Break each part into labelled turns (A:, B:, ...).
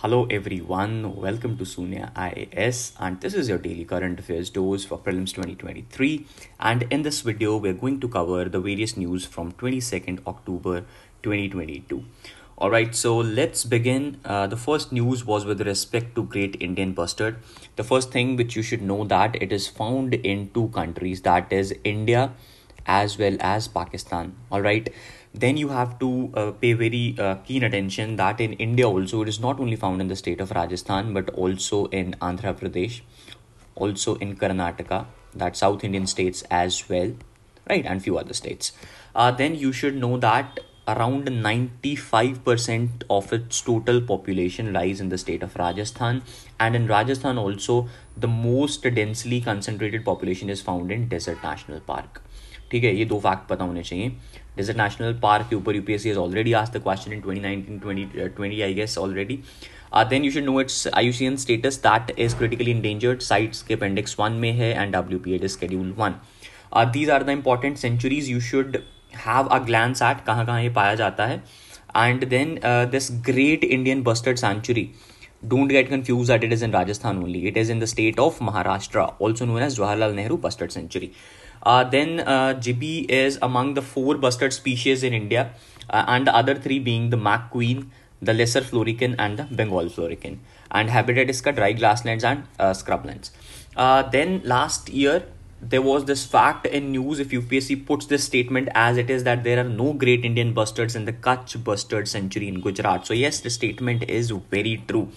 A: Hello everyone, welcome to Sunya IAS and this is your daily current affairs dose for prelims 2023 and in this video we're going to cover the various news from 22nd October 2022. All right, so let's begin. Uh, the first news was with respect to Great Indian Bustard. The first thing which you should know that it is found in two countries that is India as well as Pakistan. All right then you have to uh, pay very uh, keen attention that in India also it is not only found in the state of Rajasthan but also in Andhra Pradesh, also in Karnataka, that South Indian states as well, right, and few other states. Uh, then you should know that around 95% of its total population lies in the state of Rajasthan and in Rajasthan also the most densely concentrated population is found in Desert National Park. ठीक है ये दो fact पता होने चाहिए desert national park के ऊपर UPSC is already आज the question in twenty I guess already then you should know it's IUCN status that is critically endangered CITES के अपेंडिक्स वन में है and W P A is schedule one these are the important sanctuaries you should have a glance at कहाँ कहाँ ये पाया जाता है and then this great Indian bustard sanctuary don't get confuse that it is in Rajasthan only it is in the state of Maharashtra also known as Jawaharlal Nehru bustard sanctuary Uh, then gibbe uh, is among the four bustard species in India, uh, and the other three being the mac queen, the lesser florican, and the Bengal florican. And habitat is dry grasslands and scrublands. then last year, there was this fact in news if UPSC puts this statement as it is that there are no great Indian bustards in the Kutch bustard century in Gujarat. So yes, the statement is very true.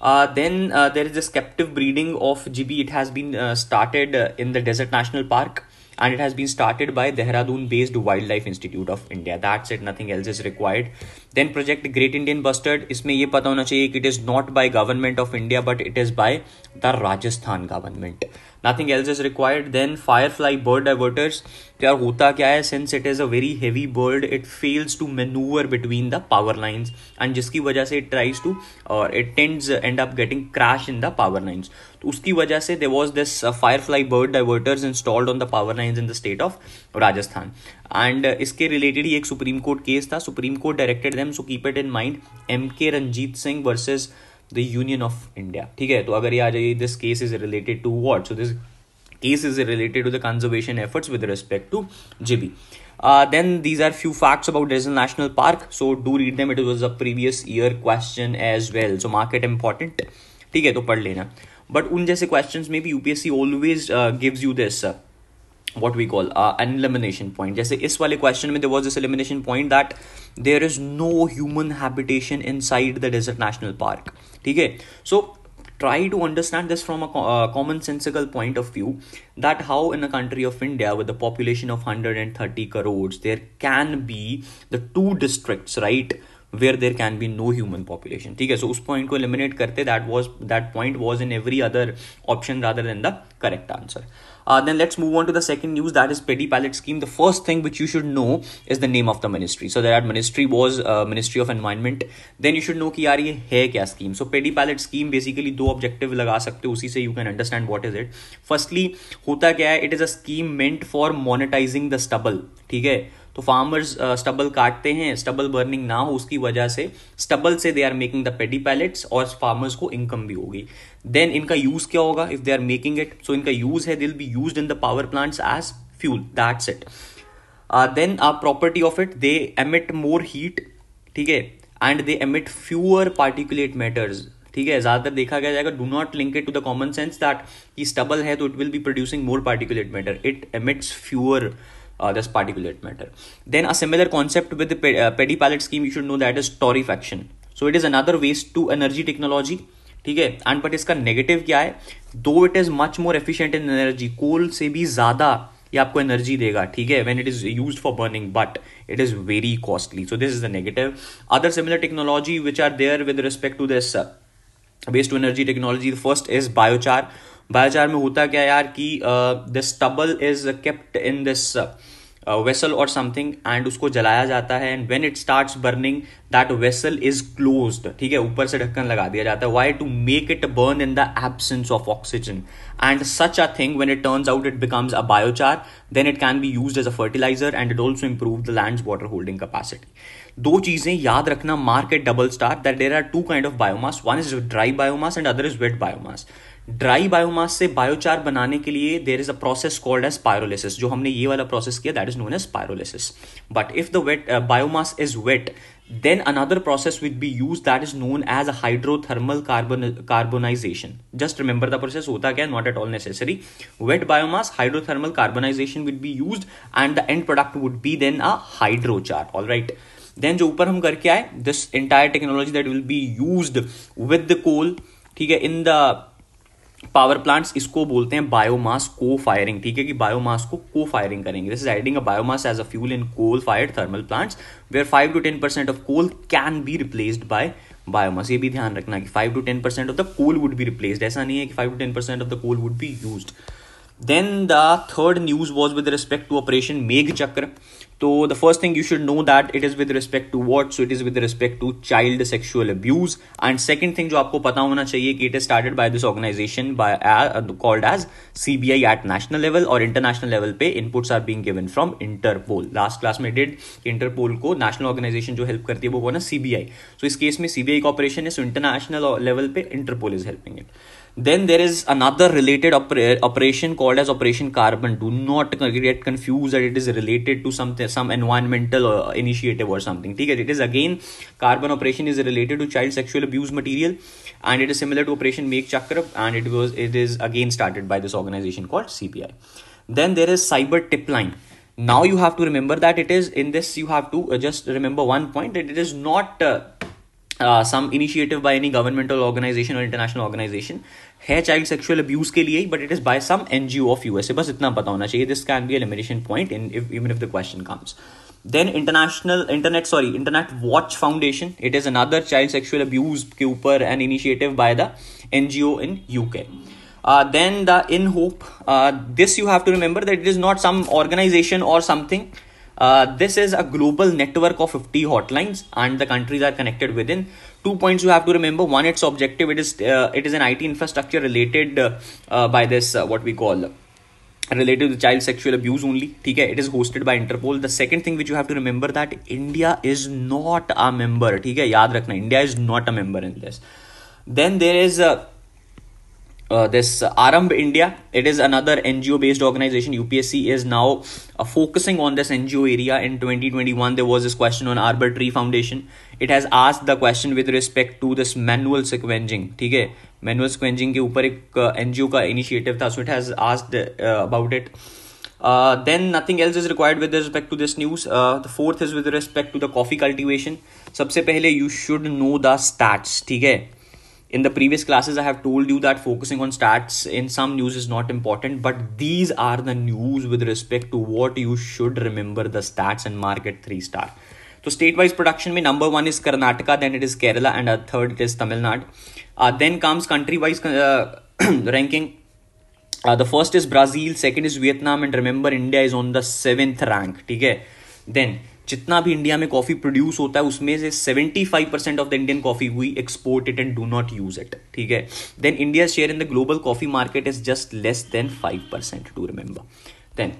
A: Uh, then uh, there is this captive breeding of GB. It has been uh, started uh, in the Desert National Park and it has been started by Dehradun based Wildlife Institute of India. That's it, nothing else is required. Then Project Great Indian Bustard, इसमें ये पता होना चाहिए it is not by government of India but it is by the Rajasthan government. Nothing else is required then fly bird diverters यार होता क्या है since it is a very heavy bird it fails to maneuver between the power lines and जिसकी वजह से it tries to और it tends end up getting crash in the power lines तो उसकी वजह से they was this fire fly bird diverters installed on the power lines in the state of Rajasthan and इसके related ही एक Supreme Court case था Supreme Court directed them so keep it in mind M K Ranjit Singh versus the Union of India ठीक है तो अगर ये आ जाइए this case is related to what so this case is related to the conservation efforts with respect to GB then these are few facts about desert national park so do read them it was a previous year question as well so mark it important ठीक है तो पढ़ लेना but उन जैसे question में भी UPSC always gives you this what we call uh, an elimination point जैसे इस वाले question, में there was this elimination point that there is no human habitation inside the desert national park ठीक so try to understand this from a uh, commonsensical point of view that how in a country of india with a population of 130 crores there can be the two districts right where there can be no human population ठीक है so उस पॉइंट को eliminate करते that was that point was in every other option rather than the correct answer then let's move on to the second news that is paddy pellet scheme the first thing which you should know is the name of the ministry so that ministry was ministry of environment then you should no कि यार ये है क्या scheme so paddy pellet scheme basically दो objective लगा सकते हो उसी से you can understand what is it firstly होता क्या है it is a scheme meant for monetizing the stubble ठीक है तो फार्मर्स स्टबल uh, काटते हैं स्टबल बर्निंग ना हो उसकी वजह से स्टबल से they are making the paddy pellets और फार्मर्स को इनकम भी होगी देन इनका यूज क्या होगा if they are making it so इनका यूज है will be use in the power plants as fuel that's it then a property of it they emit more heat ठीक है and they emit fewer particulate matters ठीक है ज़्यादातर देखा गया जाएगा do not link it to the common sense that stubble है तो it will be producing more particulate matter it emits fewer uh, this particulate matter. Then a similar concept with the pe- uh, petty pallet scheme you should know that is torrefaction. So it is another waste to energy technology. ठीक है and but इसका negative क्या है though it is much more efficient in energy coal से भी ज्यादा ये आपको एनर्जी देगा ठीक है when it is used for burning but it is very costly so this is the negative other similar technology which are there with respect to this waste to energy technology first is biochar biochar में होता क्या यार कि this stubble is kept in this vessel और something and उसको जलाया जाता है and when it start burning that vessel is close ठीक है ऊपर से ढक्कन लगा दिया जाता है why to make it burn in the absence of oxygen and such a thing when it turn out it becomes a biochar then it can be use as a fertiliser and it also improve the land water holding capacity दो चीजें याद रखना mark it double star that there are two kind of biomass one is dry biomass and other is wet biomass dry biomass से biochar बनाने के लिए there is a process called as pyrolysis जो हमने ये वाला प्रोसेस किया that is known as pyrolysis but if the wet biomass is wet then another process with be use that is known as hydrothermal carbon carbonisation just remember the process होता क्या not at all necessary wait biomass hydrothermal carbonisation with be use and the end product would be then a hydrochar all right then जो ऊपर हम करके आए this entire technology that will be use with the coal ठीक है इन the power plants इसको बोलते हैं बायोमास को फायरिंग ठीक है कि बायोमास को को फायरिंग करेंगे this is adding a biomass as a fuel in coal fired thermal plants where five to ten percent of coal can be replaced by biomass ये भी ध्यान रखना कि five to ten percent of the coal would be replaced ऐसा नहीं है कि five to ten percent of the coal would be used Then the third news was with respect to Operation Meg Chakra. So the first thing you should know that it is with respect to what? So it is with respect to child sexual abuse. And second thing जो आपको पता होना चाहिए कि it is started by this organization by uh, called as CBI at national level और international level पे inputs are being given from Interpol. Last class में did Interpol को national organization जो help करती है वो कौन है CBI. So इस case में CBI का operation है so international level पे Interpol is helping it. then there is another related oper- operation called as operation carbon do not get confused that it is related to some some environmental uh, initiative or something okay? it is again carbon operation is related to child sexual abuse material and it is similar to operation make chakra and it was it is again started by this organization called cpi then there is cyber tip line now you have to remember that it is in this you have to uh, just remember one point that it is not uh, uh, some initiative by any governmental organization or international organization है child sexual abuse के लिए ही but it is by some N G O of a बस इतना पता होना चाहिए this can be elimination point in even if the question comes then international internet sorry internet watch foundation it is another child sexual abuse के ऊपर an initiative by the N G O in U K then the in hope this you have to remember that it is not some organisation और something Uh, this is a global network of 50 hotlines and the countries are connected within. Two points you have to remember. One, its objective, it is uh, it is an IT infrastructure related uh, uh by this uh, what we call related to child sexual abuse only Okay, it is hosted by interpol the second thing which you have to remember that india is not a member Okay, hai yaad rakhna india is not a member in this then there is a uh, this Aram Aramb India. It is another NGO based organization. UPSC is now uh, focusing on this NGO area. In 2021, there was this question on Tree Foundation. It has asked the question with respect to this manual sequencing. ठीक है manual sequencing के ऊपर एक uh, NGO का initiative था. So it has asked uh, about it. Uh, then nothing else is required with respect to this news. Uh, the fourth is with respect to the coffee cultivation. सबसे पहले you should know the stats. ठीक है in the previous classes i have told you that focusing on stats in some news is not important but these are the news with respect to what you should remember the stats and market three star so state wise production mein number one is karnataka then it is kerala and uh, third it is tamil nadu uh, then comes country wise uh, ranking uh, the first is brazil second is vietnam and remember india is on the seventh rank okay then जितना भी India में coffee produce होता है उसमें से seventy five percent of the Indian coffee हुई export it and do not use it ठीक है then India share in the global coffee market is just less than five percent to remember then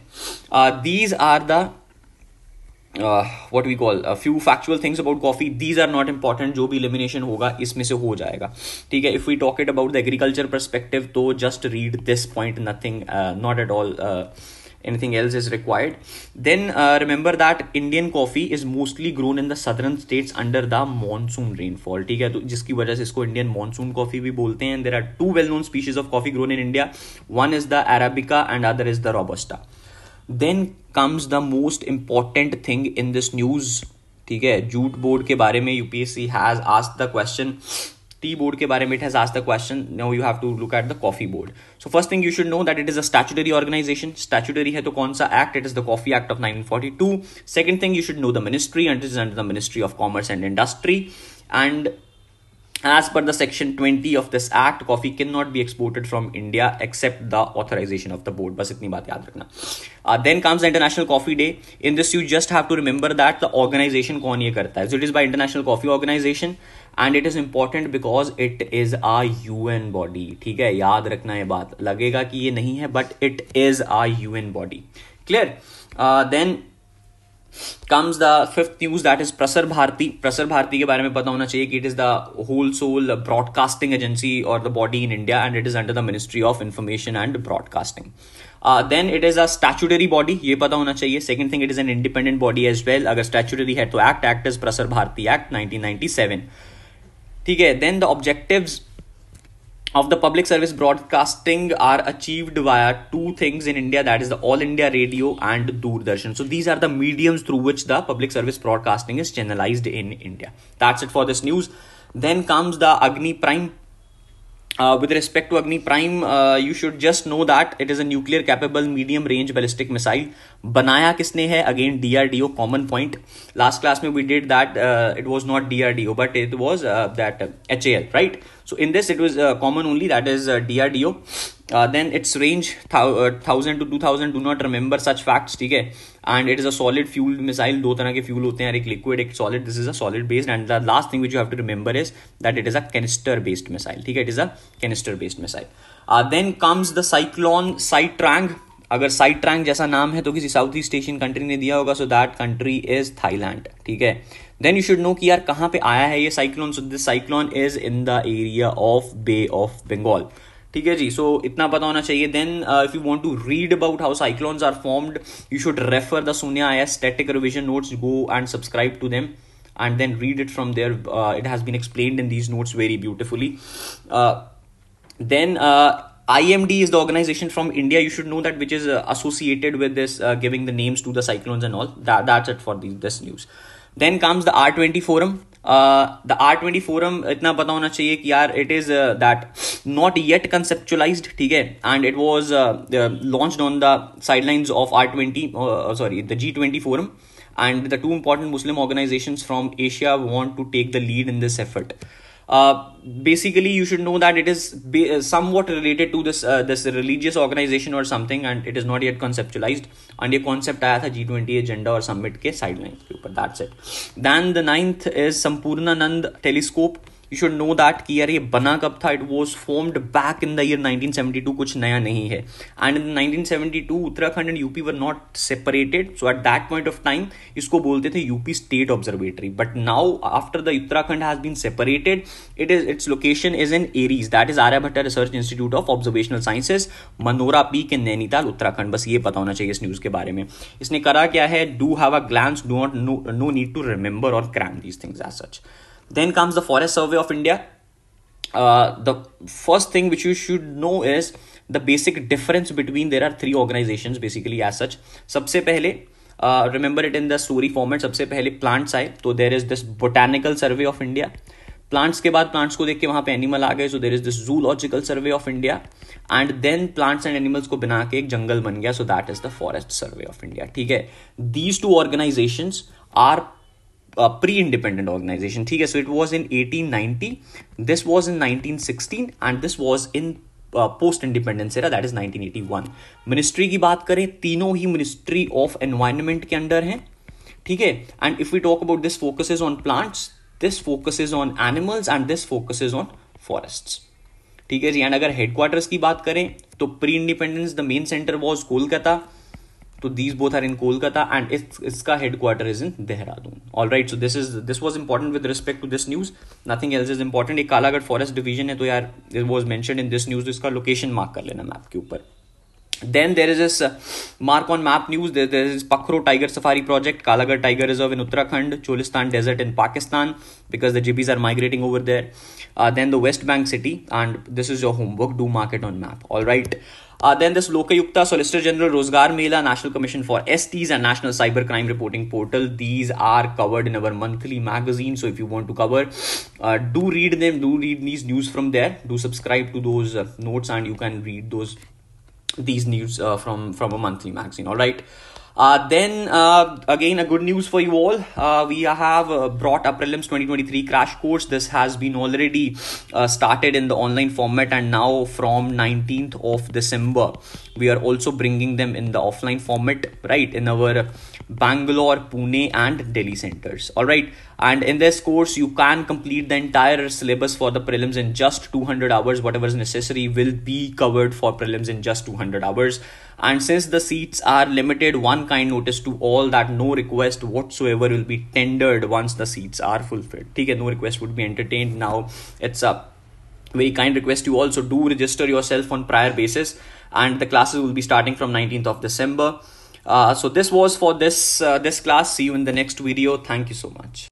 A: these are the what we call few factual things about coffee these are not important जो भी elimination होगा इसमें से हो जाएगा ठीक है if we talk it about the agriculture perspective तो just read this point nothing not at all anything else is required then uh, remember that indian coffee is mostly grown in the southern states under the monsoon rainfall theek hai to jiski wajah se isko indian monsoon coffee bhi bolte hain there are two well known species of coffee grown in india one is the arabica and other is the robusta then comes the most important thing in this news theek hai jute board ke bare mein upsc has asked the question tea board ke bare mein it has asked the question now you have to look at the coffee board so first thing you should know that it is a statutory organization statutory hai to kaun sa act it is the coffee act of 1942 second thing you should know the ministry and it is under the ministry of commerce and industry and as per the section 20 of this act coffee cannot be exported from india except the authorization of the board bas itni baat yaad rakhna uh, then comes the international coffee day in this you just have to remember that the organization kaun ye karta hai it is by international coffee organization and it is important because it is a UN body ठीक है याद रखना यह बात लगेगा कि ये नहीं है but it is a UN body clear then comes the fifth news that is Prasar Bharati प्रसर भारती के बारे में पता होना चाहिए कि it is the whole sole broadcasting agency और the body in India and it is under the ministry of information and broadcasting then it is a statutory body ये पता होना चाहिए second thing it is an independent body as well अगर स्टैचुटरी है तो act act is Prasar Bharti act seven ठीक है then the of the public service broadcasting are achieved via two things in India that is the All India Radio and Doordarshan. So these are the mediums through which the public service broadcasting is channelized in India. That's it for this news. Then comes the Agni Prime uh, with respect to Agni Prime, uh, you should just know that it is a nuclear capable medium range ballistic missile. बनाया किसने है again DRDO common point. Last class में we did that. Uh, it was not DRDO, but it was uh, that uh, HAL, right? So in this, it was uh, common only that is uh, DRDO. Uh, then its range uh, thousand to two thousand. Do not remember such facts. ठीक है and it is a solid fuelled missile दो तरह के fuel होते हैं एक liquid एक solid this is a solid based and the last thing which you have to remember is that it is a canister based missile ठीक है it is a canister based missile then comes the cyclone Sitrang अगर Sitrang जैसा नाम है तो किसी south east Asian country ने दिया होगा so that country is Thailand ठीक है देन यू शुड नो कि यार कहां पे आया है ये cyclone so this cyclone is in the area of bay of Bengal ठीक है जी सो so, इतना पता होना चाहिए then if you want to read about how cyclones are formed you should refer the Sonia I static revision notes go and subscribe to them and then read it from there it has been explain in these notes very beautifully then IMD is the organization from India. You should know that which is uh, associated with this, uh, giving the names to the cyclones and all. That that's it for the, this news. Then comes the R twenty forum the R twenty forum इतना पता होना चाहिए कि यार it is that not yet conceptualise ठीक है and it was launch on the sidelines of R twenty sorry the G twenty forum and the two important Muslim organisation from Asia want to take the lead in this effort uh, basically you should know that it is be, uh, somewhat related to this uh, this religious organization or something and it is not yet conceptualized and a concept आया था G20 agenda or summit के sideline But that's it then the ninth is Sampurna Nand telescope you should know that कि यार ये बना कब था it was formed back in the year 1972 कुछ नया नहीं है and in 1972 Uttarakhand and UP were not separated so at that point of time इसको बोलते थे UP state observatory but now after the Uttarakhand has been separated it is its location is in ARIES that is Aryabhatta research institute of observational sciences Manora peak Nainital Uttarakhand बस ये पता होना चाहिए इस news के बारे में इसने करा क्या है do have a glance do not no need to remember और cram these things as such Then comes the Forest Survey of India. Uh, the first thing which you should know is the basic difference between there are three organizations basically as such. सबसे पहले remember it in the story format सबसे पहले plants आए तो there is this botanical survey of India plants के बाद plants को देख के वहाँ पे एनिमल आ गए so there is this zoological survey of India and then plants and animals को बना के एक जंगल बन गया so that is the forest survey of India ठीक है these two organisation are pre independent organisation ठीक है was in eighteen ninety this was in nineteen sixteen and this was in post independence era that is one ministry की बात करें तीनों ही ministry of environment के अंडर हैं ठीक है and if we talk about this focus is on plants this focus is on animals and this focus is on forest ठीक है जी एंड अगर हेडक्वार्टर्स की बात करें तो pre independence the main centre was Kolkata तो these both are in Kolkata and इसका headquarter is in Dehradun all right so this is this was important with respect to this news nothing else is important एक Kalagarh forest division है तो यार it was mention in this news तो इसका location mark कर लेना map के ऊपर देन देर इज इस mark on map news there is Pakhro tiger safari project Kalagarh tiger reserve in Uttarakhand Cholistan desert in Pakistan because the GIBs are migrating over there then the west bank city and this is your homework do mark it on map all right Uh, then this Lokayukta Solicitor General Rozgar Mela, National Commission for STs and National Cyber Crime Reporting Portal. These are covered in our monthly magazine. So if you want to cover, uh, do read them, do read these news from there. Do subscribe to those uh, notes and you can read those these news uh, from from a monthly magazine. All right. Uh, then uh, again, a good news for you all. Uh, we have uh, brought a prelims 2023 crash course. This has been already uh, started in the online format, and now from 19th of December, we are also bringing them in the offline format, right? In our Bangalore, Pune, and Delhi centers. All right, and in this course, you can complete the entire syllabus for the prelims in just 200 hours. Whatever is necessary will be covered for prelims in just 200 hours. And since the seats are limited, one kind notice to all that no request whatsoever will be tendered once the seats are fulfilled. Okay, no request would be entertained. Now it's a very kind request you also do register yourself on prior basis and the classes will be starting from 19th of december uh, so this was for this uh, this class see you in the next video thank you so much